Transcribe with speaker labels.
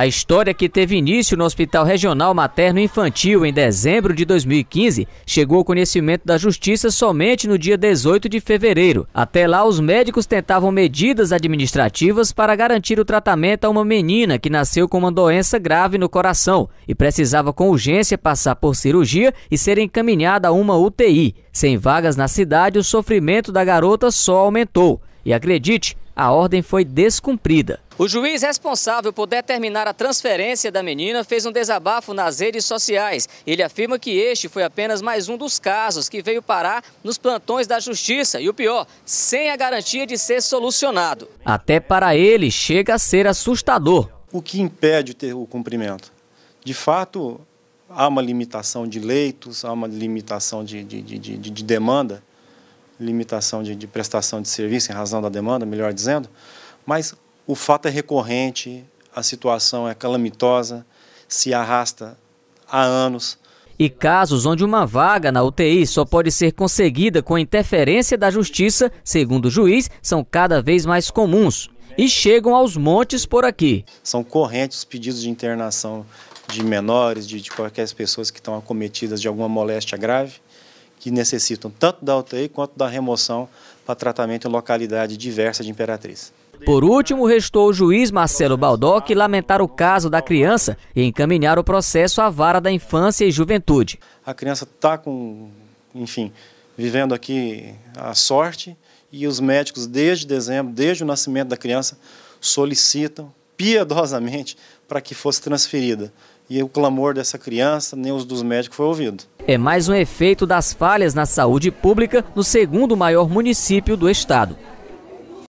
Speaker 1: A história que teve início no Hospital Regional Materno Infantil em dezembro de 2015 chegou ao conhecimento da Justiça somente no dia 18 de fevereiro. Até lá, os médicos tentavam medidas administrativas para garantir o tratamento a uma menina que nasceu com uma doença grave no coração e precisava com urgência passar por cirurgia e ser encaminhada a uma UTI. Sem vagas na cidade, o sofrimento da garota só aumentou. E acredite, a ordem foi descumprida. O juiz responsável por determinar a transferência da menina fez um desabafo nas redes sociais. Ele afirma que este foi apenas mais um dos casos que veio parar nos plantões da justiça e o pior, sem a garantia de ser solucionado.
Speaker 2: Até para ele chega a ser assustador. O que impede o cumprimento? De fato, há uma limitação de leitos, há uma limitação de, de, de, de demanda limitação de, de prestação de serviço em razão da demanda, melhor dizendo, mas o fato é recorrente, a situação é calamitosa, se arrasta há anos.
Speaker 1: E casos onde uma vaga na UTI só pode ser conseguida com interferência da justiça, segundo o
Speaker 2: juiz, são cada vez mais comuns e chegam aos montes por aqui. São correntes os pedidos de internação de menores, de, de qualquer pessoas que estão acometidas de alguma moléstia grave que necessitam tanto da UTI quanto da remoção para tratamento em localidade diversa de Imperatriz.
Speaker 1: Por último, restou o juiz Marcelo Baldock lamentar o caso da criança e encaminhar o processo à vara da infância e juventude.
Speaker 2: A criança está com, enfim, vivendo aqui a sorte e os médicos, desde dezembro, desde o nascimento da criança, solicitam piedosamente para que fosse transferida e o clamor dessa criança, nem os dos médicos foi ouvido.
Speaker 1: É mais um efeito das falhas na saúde pública no segundo maior município do estado.